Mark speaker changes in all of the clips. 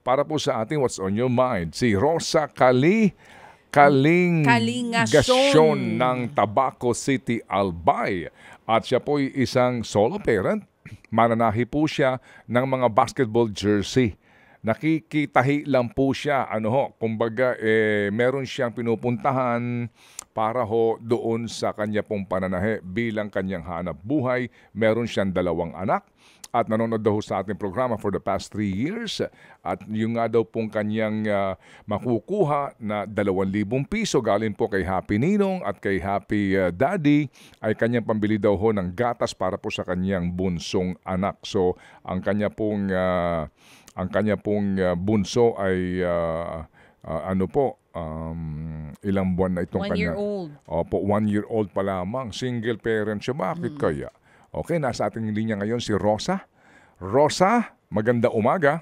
Speaker 1: para po sa ating What's on Your Mind. Si Rosa Kali Kaling Kalingasyon ng Tabaco City, Albay. At siya po ay isang solo parent. Mananahi po siya ng mga basketball jersey nakikitahi lang po siya. Ano ho, kumbaga eh, meron siyang pinupuntahan para ho doon sa kanya pong pananahe bilang kanyang hanap buhay. Meron siyang dalawang anak at nanonood daw sa ating programa for the past three years. At yung nga daw pong kanyang uh, makukuha na 2,000 piso galing po kay Happy Ninong at kay Happy uh, Daddy ay kanyang pambili daw ho ng gatas para po sa kanyang bunsong anak. So ang kanya pong uh, ang kanya pong ah, bunso ay uh, uh, ano po, um, ilang buwan na itong one kanya. One year old. Opo, one year old pa lamang. Single parent siya. Bakit hmm. kaya? Okay, nasa ating linya ngayon si Rosa. Rosa, maganda umaga.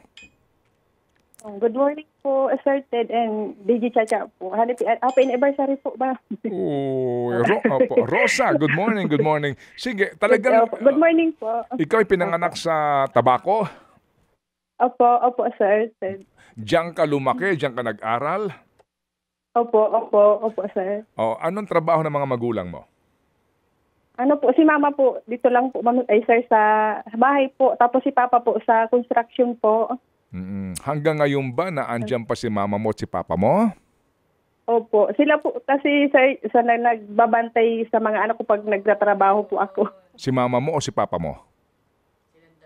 Speaker 2: Oh, good morning po, asserted and DJ Chacha po. Happy, happy eh, anniversary po ba?
Speaker 1: oh, Ro- opo. Rosa, good morning, good morning. Sige, talaga. Good,
Speaker 2: uh, good morning po. Ikaw
Speaker 1: ay pinanganak sa tabako?
Speaker 2: Opo, opo, sir. sir.
Speaker 1: Diyan ka lumaki, diyan ka nag-aral?
Speaker 2: Opo, opo, opo, sir.
Speaker 1: O, anong trabaho ng mga magulang mo?
Speaker 2: Ano po, si mama po, dito lang po, ma'am, ay sir, sa bahay po. Tapos si papa po, sa construction po.
Speaker 1: Mm-mm. Hanggang ngayon ba na andyan pa si mama mo at si papa mo?
Speaker 2: Opo. Sila po, kasi sir, sa nagbabantay sa mga anak ko pag nagtatrabaho po ako.
Speaker 1: Si mama mo o si papa mo?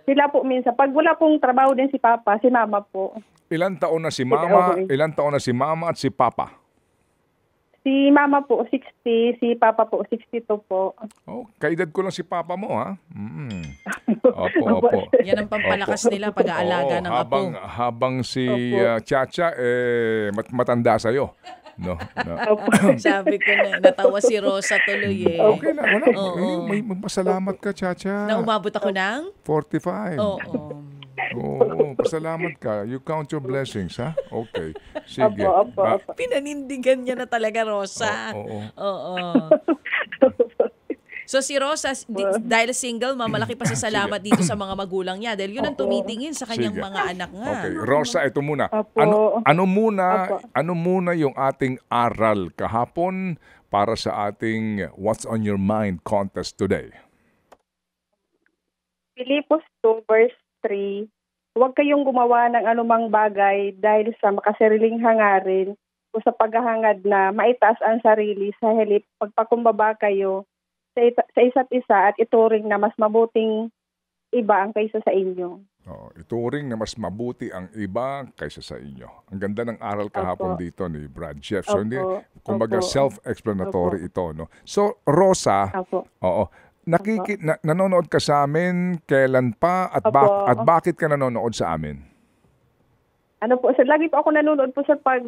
Speaker 2: Sila po minsan. Pag wala pong trabaho din si Papa, si Mama po.
Speaker 1: Ilan taon na si Mama? Ilan taon na si Mama at si Papa?
Speaker 2: Si Mama po 60, si Papa po 62 po. Oh,
Speaker 1: kaedad ko lang si Papa mo ha. Mm. Opo, opo. Yan ang pampalakas opo. nila pag-aalaga oh, ng habang, apo. Habang si uh, ah, Chacha eh mat- matanda sa'yo. No, no.
Speaker 3: Sabi ko na, natawa si Rosa tuloy eh. Okay lang, wala. Oo. Eh, may
Speaker 1: magpasalamat ka, Chacha. Na
Speaker 3: umabot ako ng?
Speaker 1: 45. Oo. Oo, oh, pasalamat ka. You count your blessings, ha? Okay. Sige. Opo, opo, opo.
Speaker 3: Pinanindigan niya na talaga, Rosa. Oo. Oo. oo. So si Rosa, di, dahil single, mamalaki pa sa salamat dito sa mga magulang niya dahil yun ang tumitingin sa kanyang Sige. mga anak nga. Okay,
Speaker 1: Rosa, ito muna. Apo. Ano ano muna, Apo. ano muna yung ating aral kahapon para sa ating What's on Your Mind contest today?
Speaker 2: Filipos 2 verse 3, huwag kayong gumawa ng anumang bagay dahil sa makasariling hangarin o sa paghahangad na maitaas ang sarili sa halip pagpakumbaba kayo sa, sa isa't isa at ituring na mas mabuting iba ang kaysa sa inyo.
Speaker 1: Oo, ituring na mas mabuti ang iba kaysa sa inyo. Ang ganda ng aral kahapon Opo. dito ni Brad Jeff. So, hindi, kumbaga Opo. self-explanatory Opo. ito. No? So, Rosa, Opo. oo, nakiki, Opo. na, nanonood ka sa amin, kailan pa, at, Opo. bak- at bakit ka nanonood sa amin?
Speaker 2: Ano po, sir, lagi po ako nanonood po sir pag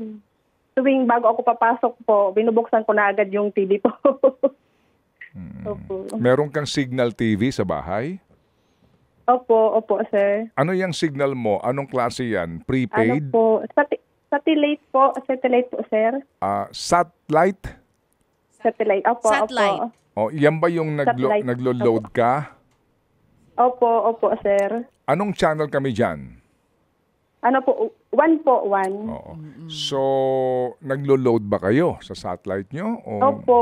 Speaker 2: tuwing bago ako papasok po, binubuksan ko na agad yung TV po. Opo.
Speaker 1: Meron kang signal TV sa bahay?
Speaker 2: Opo, opo, sir.
Speaker 1: Ano yung signal mo? Anong klase yan? Prepaid? Ano po?
Speaker 2: Sat- satellite po. Satellite po, sir.
Speaker 1: Ah, satellite?
Speaker 2: Satellite. Opo, Satellite. opo.
Speaker 1: Oh, o, yan ba yung naglo- naglo-load ka?
Speaker 2: Opo, opo, sir.
Speaker 1: Anong channel kami dyan?
Speaker 2: Ano po, one po, one. Oo.
Speaker 1: So, naglo-load ba kayo sa satellite nyo? O... Opo.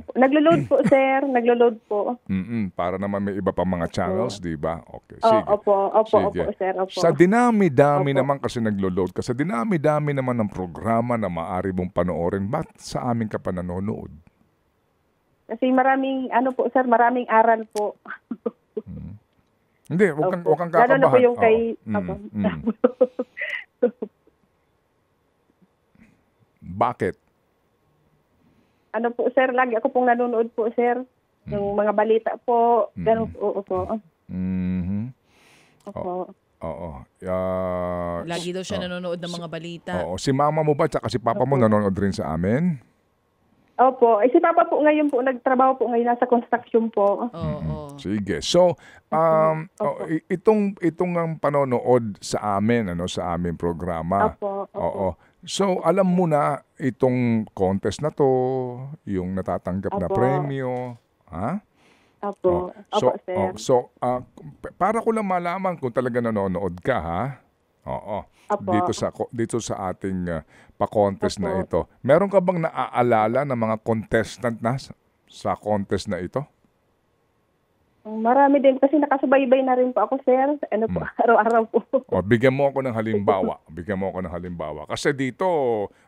Speaker 2: Opo. Naglo-load po, sir. Naglo-load po.
Speaker 1: Mm-mm. Para naman may iba pang mga channels, di ba? Okay, oh, sige. opo,
Speaker 2: opo, sige. opo, sir. Opo. Sa dinami-dami Opo. naman
Speaker 1: kasi naglo-load ka, sa dinami-dami naman ng programa na maaari mong panoorin, ba't sa amin ka pa nanonood?
Speaker 2: Kasi maraming, ano po, sir, maraming aral po.
Speaker 1: Hindi, wag kang, wag kang kakabahan. Lalo na po yung kay... Oh. Mm, mm. Bakit?
Speaker 2: Ano po, sir, lagi ako pong nanonood po, sir. Mm. Yung mga balita po, mm. ganun po, opo.
Speaker 1: Mm-hmm. Opo. Oo. Uh, Lagi daw
Speaker 3: siya oh.
Speaker 2: nanonood ng mga balita. Oo.
Speaker 1: Si mama mo ba, tsaka si papa mo nanonood rin sa amin?
Speaker 2: Opo. Eh, si Papa po ngayon po, nagtrabaho po ngayon, nasa construction po. Oo.
Speaker 1: Sige. So, um, oh, itong, itong ang panonood sa amin, ano, sa aming programa. Opo, opo. Oo. So, alam mo na itong contest na to, yung natatanggap na premyo. Ha?
Speaker 2: Opo. Oh, Opo, so, sir. oh, so
Speaker 1: ah, para ko lang malaman kung talaga nanonood ka, ha? Oo. Apo. Dito sa dito sa ating uh, pa-contest Apo. na ito. Meron ka bang naaalala ng mga contestant na sa, sa contest na ito?
Speaker 2: Mm, marami din kasi nakasubaybay na rin po ako, sir. Ano po, hmm. araw-araw po.
Speaker 1: O, bigyan mo ako ng halimbawa. bigyan mo ako ng halimbawa. Kasi dito,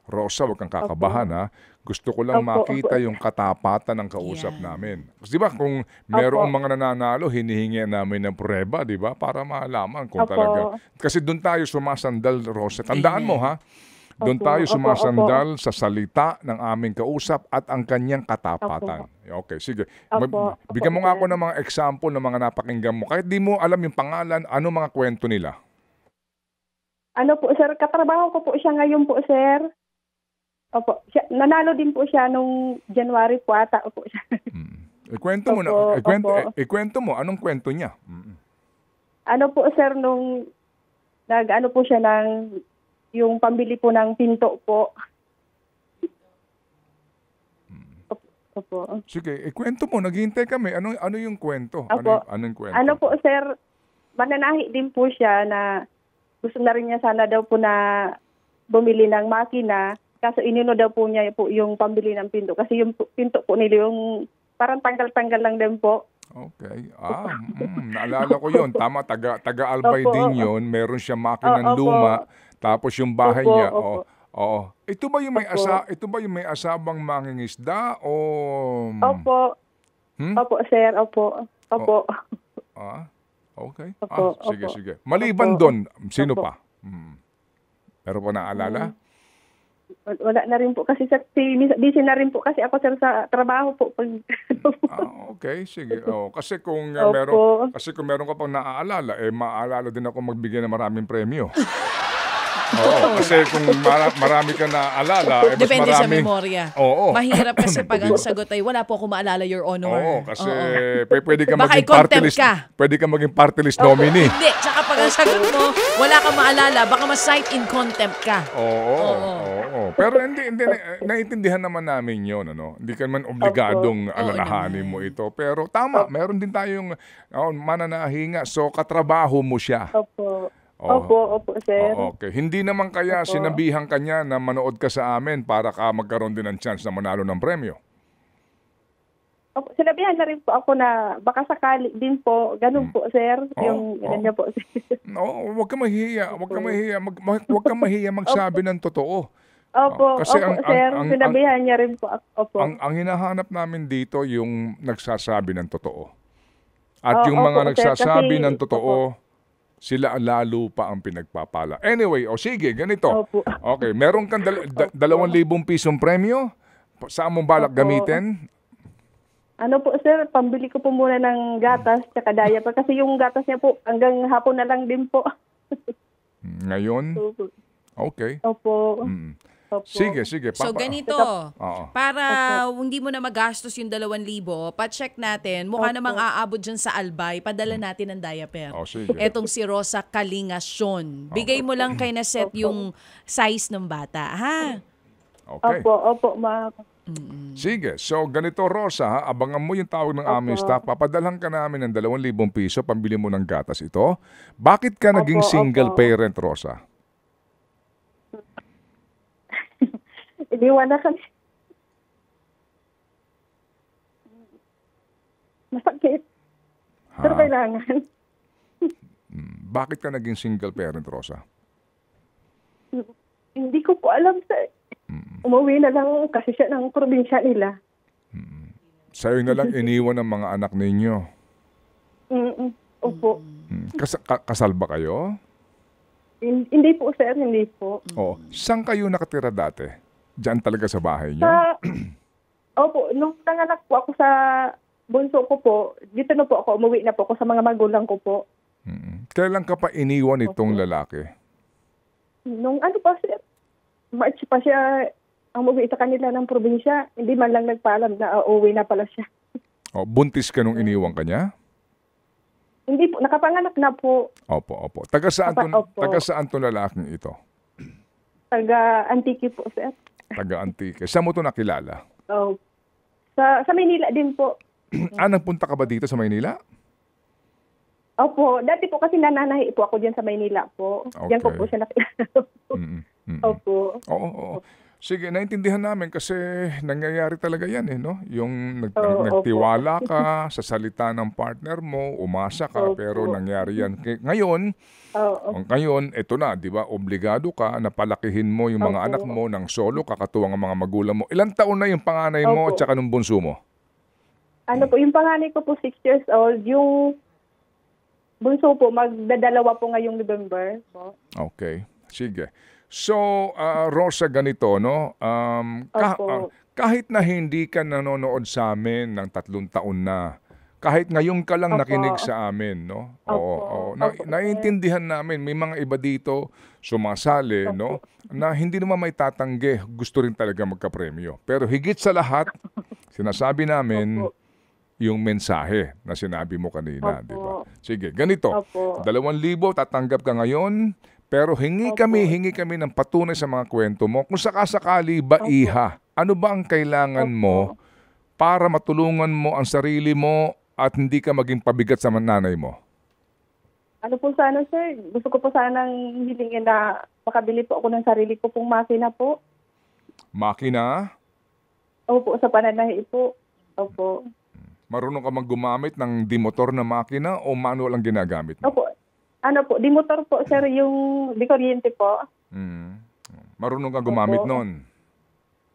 Speaker 1: Rosa, wag kang kakabahan okay. ha. Gusto ko lang opo, makita opo. yung katapatan ng kausap yeah. namin. Kasi di ba kung merong mga nananalo, hinihingi namin ng prueba, di ba? Para malaman kung opo. talaga. Kasi doon tayo sumasandal, Rosa. Tandaan mo ha doon tayo sumasandal opo. sa salita ng aming kausap at ang kanyang katapatan. Opo. Okay, sige. Opo, Bigyan mo nga ako ng mga example ng mga napakinggan mo. Kahit di mo alam yung pangalan, ano mga kwento nila?
Speaker 2: Ano po, sir? Katrabaho ko po siya ngayon po, sir. Opo. Siya, nanalo din po siya nung January po ata. Opo siya.
Speaker 1: Mm. Ikwento mo opo, na. Ikwento, eh, ikwento mo. Anong kwento niya? Mm.
Speaker 2: Ano po, sir, nung nag ano po siya ng yung pambili po ng pinto po.
Speaker 1: Opo. Sige, ikwento eh, mo. Naghihintay kami. Ano ano yung kwento? Ano opo. Ano, anong
Speaker 2: kwento? Ano po, sir, mananahi din po siya na gusto na rin niya sana daw po na bumili ng makina. Kaso inino daw po niya po yung pambili ng pinto. Kasi yung pinto po nila yung parang tanggal-tanggal lang din po.
Speaker 1: Okay. Ah, mm, naalala ko yun. Tama, taga, taga albay din yun. Meron siya makinang luma. Opo tapos yung bahay opo, niya, opo. Oh, oo. Ito ba yung may opo. asa ito ba yung may asawang mangingisda o hmm? Opo. Hmm?
Speaker 2: Opo, sir, opo. Opo.
Speaker 1: O, ah. Okay.
Speaker 2: Ah, opo, ah, sige, opo. sige.
Speaker 1: Maliban opo. doon, sino opo. pa? Hmm. Pero po naalala? Hmm.
Speaker 2: Wala na rin po kasi sir, busy na rin po kasi ako sir sa trabaho po. Pag...
Speaker 1: ah, okay, sige. Oh, kasi kung uh, meron kasi kung meron ka pang naaalala, eh maaalala din ako magbigay ng maraming premyo. Oo, kasi kung mara- marami ka na alala, eh, mas Depende sa maraming... memorya. Oo. Mahirap kasi pag ang sagot
Speaker 3: ay wala po ako maalala, Your Honor. Oo, kasi
Speaker 1: pe- pwede ka maging party list. ka. Pwede ka maging party list nominee.
Speaker 3: Hindi, tsaka pag ang sagot mo, wala kang maalala, baka mas cite in contempt ka.
Speaker 1: Oo. Oo. Pero hindi, hindi, na- naiintindihan naman namin yun, ano? Hindi ka naman obligadong alalahanin mo ito. Pero tama, meron din tayong oh, mananahinga. So, katrabaho mo siya.
Speaker 2: Opo. Oh. Opo, opo, sir. Oh, okay.
Speaker 1: Hindi naman kaya opo. sinabihan kanya na manood ka sa amin para ka magkaroon din ng chance na manalo ng premyo.
Speaker 2: Opo, sinabihan na rin po ako na baka sakali din po, ganun hmm. po, sir. Oh, yung oh. po, sir.
Speaker 1: No, wag ka mahihiya, wag ka mahihiya, mag, mag, ka mahihiya magsabi ng totoo.
Speaker 2: Opo, uh, Kasi opo, ang, sir. Ang, sinabihan ang, niya rin po ako. Opo. Ang,
Speaker 1: ang hinahanap namin dito yung nagsasabi ng totoo.
Speaker 2: At oh, yung mga opo, nagsasabi kasi, ng
Speaker 1: totoo, opo sila lalo pa ang pinagpapala. Anyway, o oh, sige, ganito. Opo. Okay, meron kang dal- da- dalawang libong pisong premyo. Saan mong balak Opo. gamitin?
Speaker 2: Ano po sir, pambili ko po muna ng gatas tsaka daya pa kasi yung gatas niya po hanggang hapon na lang din po.
Speaker 1: Ngayon? Opo. Okay.
Speaker 2: Opo. Mm. Opo.
Speaker 1: Sige, sige. Papa. So ganito, Oo. para
Speaker 3: hindi mo na magastos yung 2,000, pa-check natin, mukha namang aabot dyan sa Albay, padala natin ang diaper. Oh, sige. Etong si Rosa Kalingasyon. Oh, Bigay mo lang kay Naset yung size ng bata, ha?
Speaker 2: Okay. Opo, opo, ma'am.
Speaker 1: Sige. So, ganito, Rosa, ha? abangan mo yung tawag ng aming staff. Papadalhan ka namin ng 2,000 piso, pambili mo ng gatas ito. Bakit ka naging single parent, Rosa?
Speaker 2: Iniwan na kami. Masakit. Ha. Pero ah. kailangan.
Speaker 1: Hmm. Bakit ka naging single parent, Rosa?
Speaker 2: Hindi ko po alam sa... Mm. Umuwi na lang kasi siya ng probinsya nila.
Speaker 1: Mm. Sa'yo na lang iniwan ang mga anak ninyo.
Speaker 2: Mm-mm. Opo.
Speaker 1: Mm. Kas- ka- kasal ba kayo?
Speaker 2: Hindi po, sir. Hindi po.
Speaker 1: Oo. Oh, saan kayo nakatira dati? Diyan talaga sa bahay niyo?
Speaker 2: Sa, opo, nung nanganak po ako sa bunso ko po, dito na po ako, umuwi na po ako sa mga magulang ko po.
Speaker 1: mm Kailan ka pa iniwan itong lalaki?
Speaker 2: Nung ano pa siya, March pa siya, umuwi sa kanila ng probinsya, hindi man lang nagpaalam na uh, ah, uwi na pala siya.
Speaker 1: Oh, buntis ka nung iniwan kanya?
Speaker 2: Hindi po, nakapanganak na po.
Speaker 1: Opo, opo. Taga saan to, opo. taga saan to lalaking ito?
Speaker 2: Taga Antique po, sir.
Speaker 1: Taga Antique. Saan mo to nakilala?
Speaker 2: Oh. Sa, sa Maynila din po.
Speaker 1: ah, nagpunta ka ba dito sa Maynila?
Speaker 2: Opo. Dati po kasi nananahi po ako diyan sa Maynila po. Okay. Diyan ko po siya nakilala. mm-hmm. Opo. Oo, oo. Opo.
Speaker 1: Sige, naintindihan namin kasi nangyayari talaga yan eh, no? Yung nag- oh, nagtiwala okay. ka sa salita ng partner mo, umasa ka, oh, pero oh. nangyari yan. Ngayon, oh, okay. ngayon, ito na, di ba? Obligado ka na palakihin mo yung mga okay. anak mo nang solo, kakatuwang ang mga magulang mo. Ilang taon na yung panganay mo okay. at saka nung bunso mo?
Speaker 2: Ano po, yung panganay ko po 6 years old, yung bunso po, magdadalawa po ngayong November.
Speaker 1: Okay, sige. So, uh, Rosa, ganito, no? Um, kah- uh, kahit na hindi ka nanonood sa amin ng tatlong taon na, kahit ngayon ka lang Opo. nakinig sa amin, no? Opo. Oo, oo. Na- Opo. Naiintindihan namin, may mga iba dito sumasali, Opo. no? Na hindi naman may tatanggi, gusto rin talaga magka-premyo. Pero higit sa lahat, sinasabi namin, Opo yung mensahe na sinabi mo kanina, Opo. di ba? Sige, ganito. Opo. 2,000 tatanggap ka ngayon. Pero hingi Opo. kami, hingi kami ng patunay sa mga kwento mo. Kung sakasakali ba iha, ano ba ang kailangan Opo. mo para matulungan mo ang sarili mo at hindi ka maging pabigat sa nanay mo?
Speaker 2: Ano po sana sir, gusto ko po sana ng hilingin na makabili po ako ng sarili ko pong makina po.
Speaker 1: Makina?
Speaker 2: Opo, sa pananahi po. Opo.
Speaker 1: Marunong ka mang gumamit ng dimotor na makina o manual ang ginagamit
Speaker 2: mo? Opo, ano po, di motor po, sir, yung di kuryente po.
Speaker 1: Mm. Marunong ka gumamit opo. noon.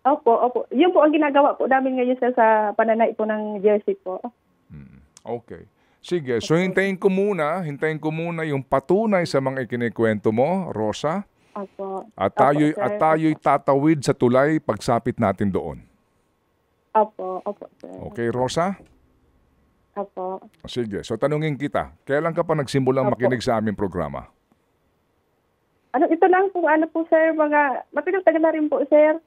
Speaker 2: Opo, opo. Yun po ang ginagawa po namin ngayon sir, sa pananay po ng jersey po.
Speaker 1: Mm. Okay. Sige, so hintayin ko muna, hintayin ko muna yung patunay sa mga ikinikwento mo, Rosa.
Speaker 2: Opo. At tayo, opo, at tayo'y
Speaker 1: tatawid sa tulay pagsapit natin doon.
Speaker 2: Opo, opo. Sir.
Speaker 1: Okay, Rosa? Opo. Sige, so tanungin kita, kailan ka pa nagsimulang Opo. makinig sa aming programa?
Speaker 2: Ano, ito lang po, ano po sir, mga, matigang tagal na rin po sir.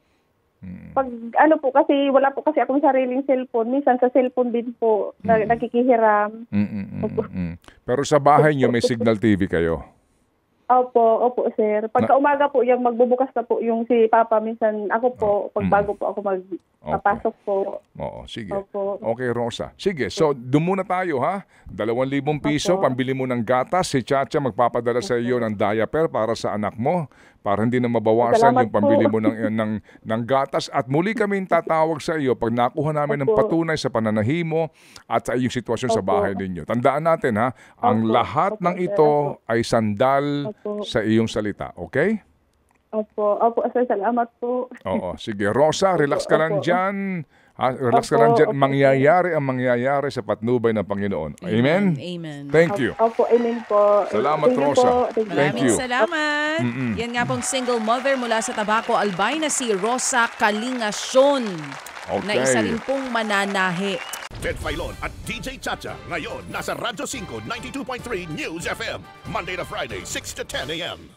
Speaker 2: Hmm. Pag ano po kasi, wala po kasi akong sariling cellphone. Minsan sa cellphone din po, mm. nagkikihiram. Mm-mm-mm-mm.
Speaker 1: Pero sa bahay nyo may signal TV kayo?
Speaker 2: Opo, opo sir. Pagka umaga po yung magbubukas na po yung si Papa minsan ako po mm. pag bago po ako magpapasok po.
Speaker 1: Oo, sige. Opo. Okay, Rosa. Sige, so doon muna tayo ha. 2,000 piso, Opo. pambili mo ng gatas. Si Chacha magpapadala sa iyo ng diaper para sa anak mo. Para hindi na mabawasan Salamat yung pambili mo ng, ng, ng gatas. At muli kami tatawag sa iyo pag nakuha namin ng patunay sa pananahimo at sa iyong sitwasyon sa bahay ninyo. Tandaan natin ha, ang Opo. lahat Opo, ng sir. ito ay sandal Opo. sa iyong salita. Okay?
Speaker 2: Opo. Opo, sir. Salamat po. Oo.
Speaker 1: Sige, Rosa, relax ka lang Opo. dyan. Ha, ah, relax ka lang dyan. opo, Mangyayari ang mangyayari sa patnubay ng Panginoon. Amen?
Speaker 2: Amen. Thank you. Opo, amen po. Salamat, Thank Rosa. Po. Thank you. Thank you. salamat. Yan nga pong
Speaker 3: single mother mula sa Tabaco, Albay na si Rosa Kalingasyon. Na isa rin pong mananahi
Speaker 1: Ted Filon at DJ Chacha ngayon nasa Radyo 5 92.3 News FM Monday to Friday 6 to 10 a.m.